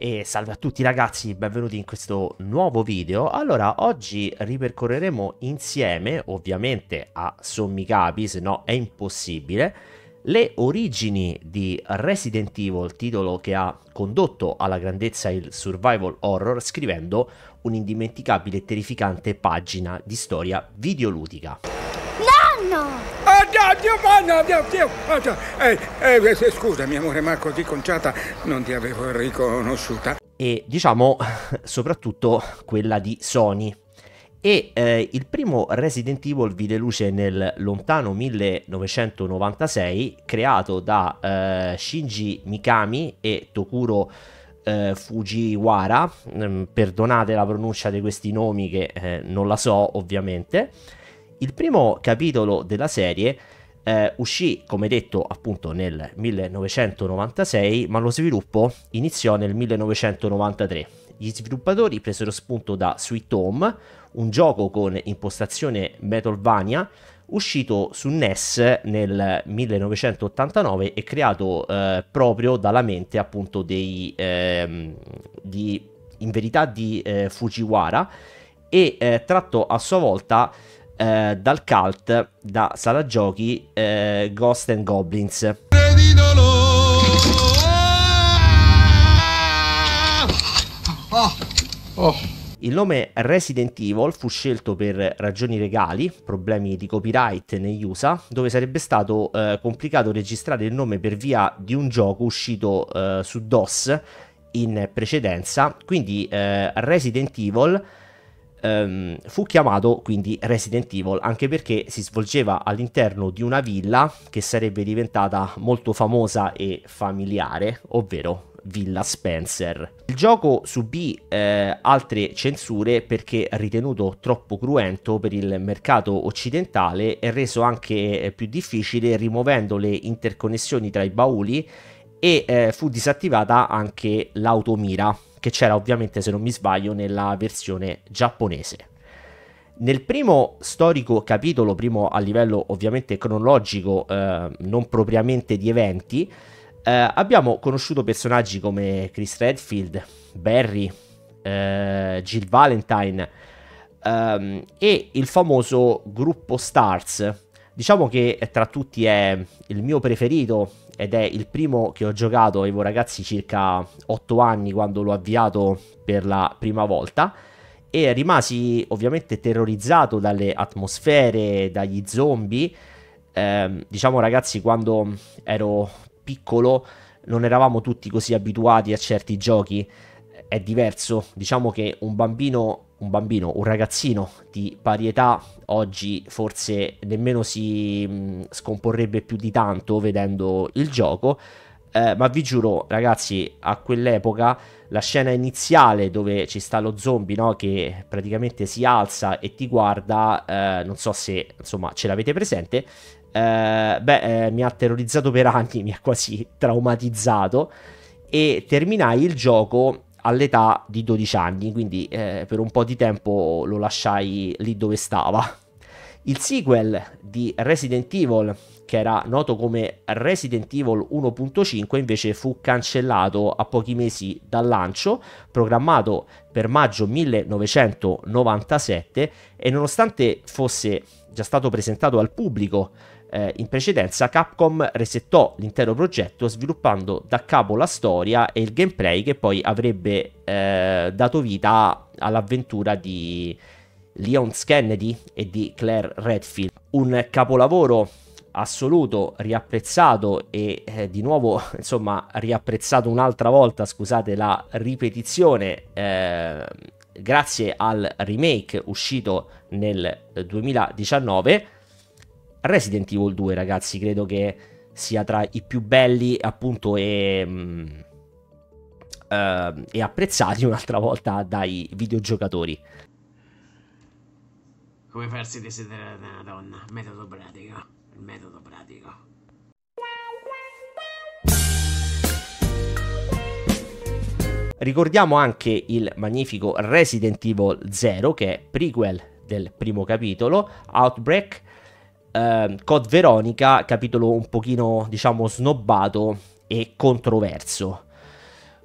E salve a tutti ragazzi, benvenuti in questo nuovo video. Allora, oggi ripercorreremo insieme, ovviamente a sommi capi, se no è impossibile, le origini di Resident Evil, titolo che ha condotto alla grandezza il survival horror scrivendo un'indimenticabile e terrificante pagina di storia videoludica. Giovanno! Ah, oh, Giovanno, scusami, amore, ma così conciata non ti avevo riconosciuta. E diciamo soprattutto quella di Sony. E eh, il primo Resident Evil vide luce nel lontano 1996, creato da eh, Shinji Mikami e Tokuro eh, Fujiwara. Mm, perdonate la pronuncia di questi nomi che eh, non la so ovviamente il primo capitolo della serie eh, uscì, come detto, appunto nel 1996, ma lo sviluppo iniziò nel 1993. Gli sviluppatori presero spunto da Sweet Home, un gioco con impostazione Metalvania uscito su NES nel 1989 e creato eh, proprio dalla mente appunto dei, eh, di, in verità di eh, Fujiwara e eh, tratto a sua volta eh, dal cult, da sala giochi, eh, Ghost and Goblins. Oh. Oh. Il nome Resident Evil fu scelto per ragioni legali, problemi di copyright negli USA, dove sarebbe stato eh, complicato registrare il nome per via di un gioco uscito eh, su DOS in precedenza, quindi eh, Resident Evil ehm, fu chiamato quindi Resident Evil anche perché si svolgeva all'interno di una villa che sarebbe diventata molto famosa e familiare, ovvero Villa Spencer. Il gioco subì eh, altre censure perché ritenuto troppo cruento per il mercato occidentale e reso anche eh, più difficile rimuovendo le interconnessioni tra i bauli e eh, fu disattivata anche l'automira che c'era ovviamente, se non mi sbaglio, nella versione giapponese. Nel primo storico capitolo, primo a livello ovviamente cronologico, eh, non propriamente di eventi, eh, abbiamo conosciuto personaggi come Chris Redfield, Barry, eh, Jill Valentine ehm, e il famoso gruppo Stars. Diciamo che eh, tra tutti è il mio preferito, ed è il primo che ho giocato, avevo ragazzi circa 8 anni quando l'ho avviato per la prima volta e rimasi ovviamente terrorizzato dalle atmosfere, dagli zombie. Eh, diciamo ragazzi, quando ero piccolo non eravamo tutti così abituati a certi giochi, è diverso, diciamo che un bambino un bambino, un ragazzino di pari età, oggi forse nemmeno si mm, scomporrebbe più di tanto vedendo il gioco. Eh, ma vi giuro, ragazzi, a quell'epoca la scena iniziale dove ci sta lo zombie no? che praticamente si alza e ti guarda, eh, non so se insomma ce l'avete presente. Eh, beh, eh, mi ha terrorizzato per anni, mi ha quasi traumatizzato. E terminai il gioco all'età di 12 anni, quindi eh, per un po' di tempo lo lasciai lì dove stava. Il sequel di Resident Evil, che era noto come Resident Evil 1.5, invece fu cancellato a pochi mesi dal lancio, programmato per maggio 1997 e nonostante fosse già stato presentato al pubblico eh, in precedenza Capcom resettò l'intero progetto sviluppando da capo la storia e il gameplay che poi avrebbe eh, dato vita all'avventura di Leon Kennedy e di Claire Redfield. Un capolavoro assoluto, riapprezzato e eh, di nuovo, insomma, riapprezzato un'altra volta, scusate la ripetizione, eh, grazie al remake uscito nel 2019 eh, Resident Evil 2, ragazzi, credo che sia tra i più belli, appunto, e, uh, e apprezzati un'altra volta dai videogiocatori. Come farsi desiderare una donna? Metodo pratico. Il metodo pratico. Ricordiamo anche il magnifico Resident Evil 0 che è prequel del primo capitolo, Outbreak, eh, Cod Veronica, capitolo un pochino diciamo snobbato e controverso.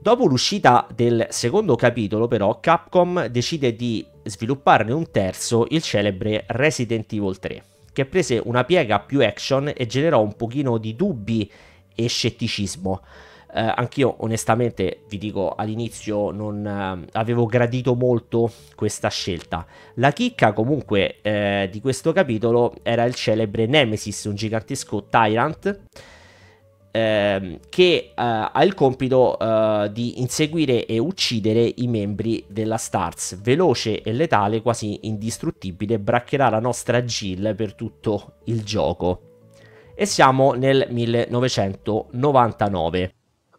Dopo l'uscita del secondo capitolo, però, Capcom decide di svilupparne un terzo, il celebre Resident Evil 3, che prese una piega più action e generò un pochino di dubbi e scetticismo. Eh, anch'io onestamente vi dico all'inizio non eh, avevo gradito molto questa scelta. La chicca comunque eh, di questo capitolo era il celebre Nemesis, un gigantesco Tyrant ehm, che eh, ha il compito eh, di inseguire e uccidere i membri della Stars. Veloce e letale, quasi indistruttibile, braccherà la nostra Jill per tutto il gioco. E siamo nel 1999.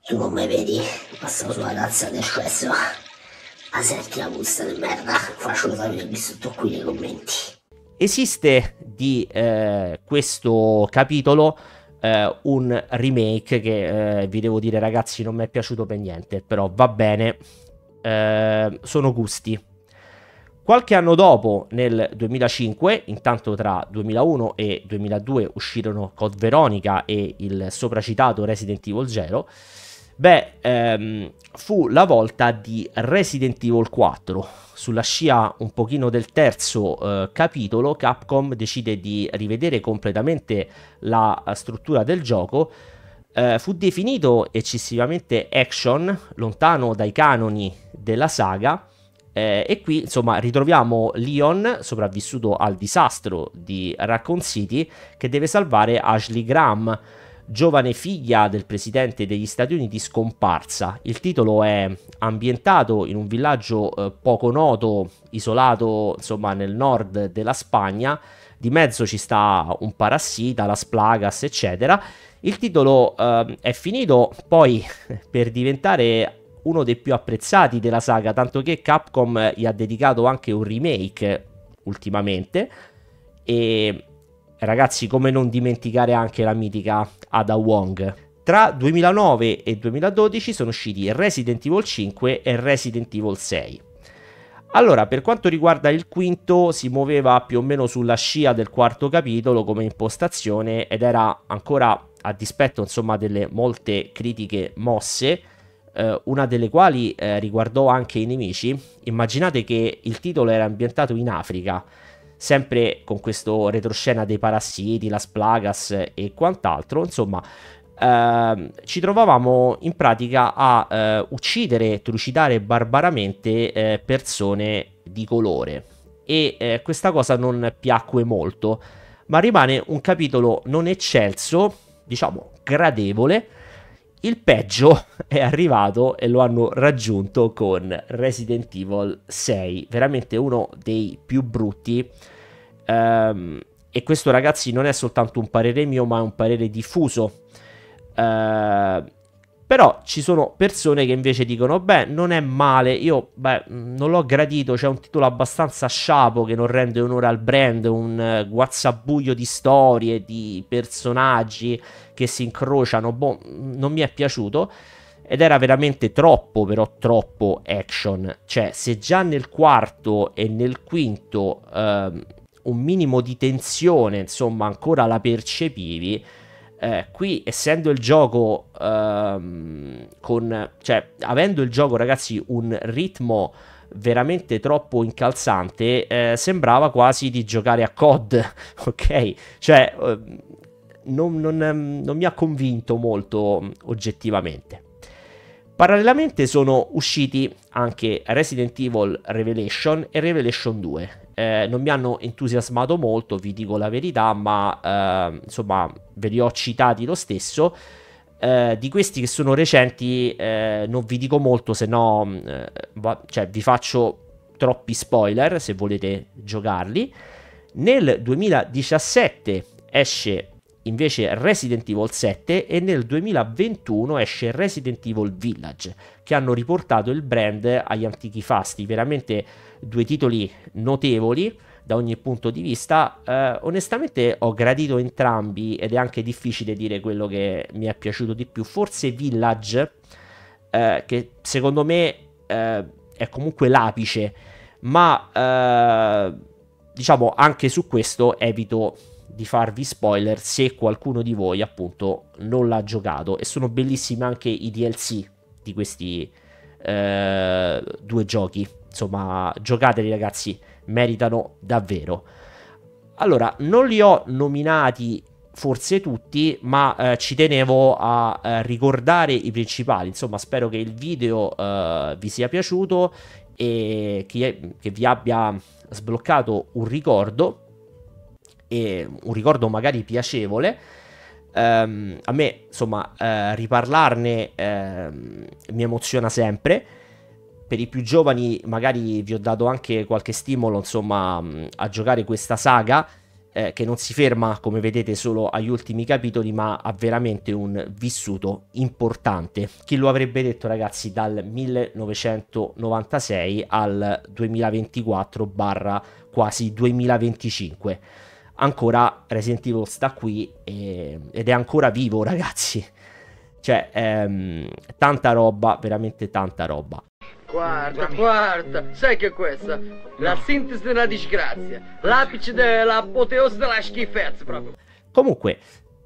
Tu come vedi, questa sua ragazza adesso a senti la busta di merda, faccio sapere sotto qui nei commenti. Esiste di eh, questo capitolo eh, un remake che eh, vi devo dire ragazzi non mi è piaciuto per niente, però va bene, eh, sono gusti. Qualche anno dopo, nel 2005, intanto tra 2001 e 2002 uscirono Code Veronica e il sopracitato Resident Evil 0, Beh, ehm, fu la volta di Resident Evil 4. Sulla scia un pochino del terzo eh, capitolo, Capcom decide di rivedere completamente la struttura del gioco. Eh, fu definito eccessivamente action, lontano dai canoni della saga. Eh, e qui insomma ritroviamo Leon sopravvissuto al disastro di Raccoon City che deve salvare Ashley Graham giovane figlia del presidente degli Stati Uniti scomparsa. Il titolo è ambientato in un villaggio eh, poco noto, isolato insomma nel nord della Spagna, di mezzo ci sta un parassita, las plagas, eccetera. Il titolo eh, è finito poi per diventare uno dei più apprezzati della saga, tanto che Capcom eh, gli ha dedicato anche un remake ultimamente e Ragazzi, come non dimenticare anche la mitica Ada Wong. Tra 2009 e 2012 sono usciti Resident Evil 5 e Resident Evil 6. Allora, per quanto riguarda il quinto, si muoveva più o meno sulla scia del quarto capitolo come impostazione ed era ancora, a dispetto insomma, delle molte critiche mosse, eh, una delle quali eh, riguardò anche i nemici. Immaginate che il titolo era ambientato in Africa, sempre con questo retroscena dei parassiti, Las Plagas e quant'altro, insomma, Uh, ci trovavamo in pratica a uh, uccidere trucidare barbaramente uh, persone di colore e eh, questa cosa non piacque molto ma rimane un capitolo non eccelso diciamo gradevole il peggio è arrivato e lo hanno raggiunto con Resident Evil 6, veramente uno dei più brutti. Um, e questo ragazzi non è soltanto un parere mio, ma è un parere diffuso. Uh, però ci sono persone che invece dicono, beh, non è male, io beh, non l'ho gradito, c'è un titolo abbastanza sciapo che non rende onore al brand, un uh, guazzabuglio di storie, di personaggi che si incrociano, boh, non mi è piaciuto ed era veramente troppo, però troppo action. Cioè, se già nel quarto e nel quinto ehm, un minimo di tensione, insomma, ancora la percepivi, eh, qui essendo il gioco ehm, con cioè avendo il gioco ragazzi un ritmo veramente troppo incalzante eh, sembrava quasi di giocare a COD ok cioè eh, non, non, non mi ha convinto molto oggettivamente Parallelamente sono usciti anche Resident Evil Revelation e Revelation 2. Eh, non mi hanno entusiasmato molto, vi dico la verità, ma eh, insomma ve li ho citati lo stesso. Eh, di questi che sono recenti eh, non vi dico molto, se no mm, eh, va- cioè, vi faccio troppi spoiler se volete giocarli. Nel 2017 esce invece Resident Evil 7 e nel 2021 esce Resident Evil Village, che hanno riportato il brand agli antichi fasti, veramente due titoli notevoli da ogni punto di vista. Eh, onestamente ho gradito entrambi ed è anche difficile dire quello che mi è piaciuto di più, forse Village, eh, che secondo me eh, è comunque l'apice, ma eh, diciamo anche su questo evito di farvi spoiler se qualcuno di voi appunto non l'ha giocato e sono bellissimi anche i DLC di questi eh, due giochi insomma giocateli ragazzi meritano davvero allora non li ho nominati forse tutti ma eh, ci tenevo a eh, ricordare i principali insomma spero che il video eh, vi sia piaciuto e che, che vi abbia sbloccato un ricordo e un ricordo magari piacevole. Um, a me, insomma, uh, riparlarne uh, mi emoziona sempre. Per i più giovani, magari vi ho dato anche qualche stimolo, insomma, mm, a giocare questa saga eh, che non si ferma, come vedete, solo agli ultimi capitoli, ma ha veramente un vissuto importante. Chi lo avrebbe detto, ragazzi, dal 1996 al 2024 barra quasi 2025 ancora Resident Evil sta qui e, ed è ancora vivo, ragazzi. Cioè, ehm, tanta roba, veramente tanta roba. Guarda, guarda, sai che è questa? La sintesi della disgrazia, l'apice dell'apoteosi della schifezza proprio. Comunque,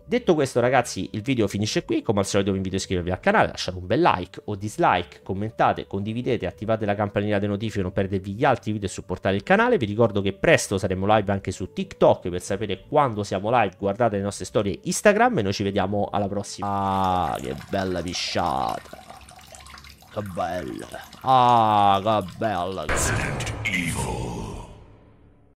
Detto questo ragazzi il video finisce qui, come al solito vi invito a iscrivervi al canale, lasciate un bel like o dislike, commentate, condividete, attivate la campanella di notifiche per non perdervi gli altri video e supportare il canale, vi ricordo che presto saremo live anche su TikTok per sapere quando siamo live, guardate le nostre storie Instagram e noi ci vediamo alla prossima. Ah che bella pisciata, che bella, ah che bella. Che bella.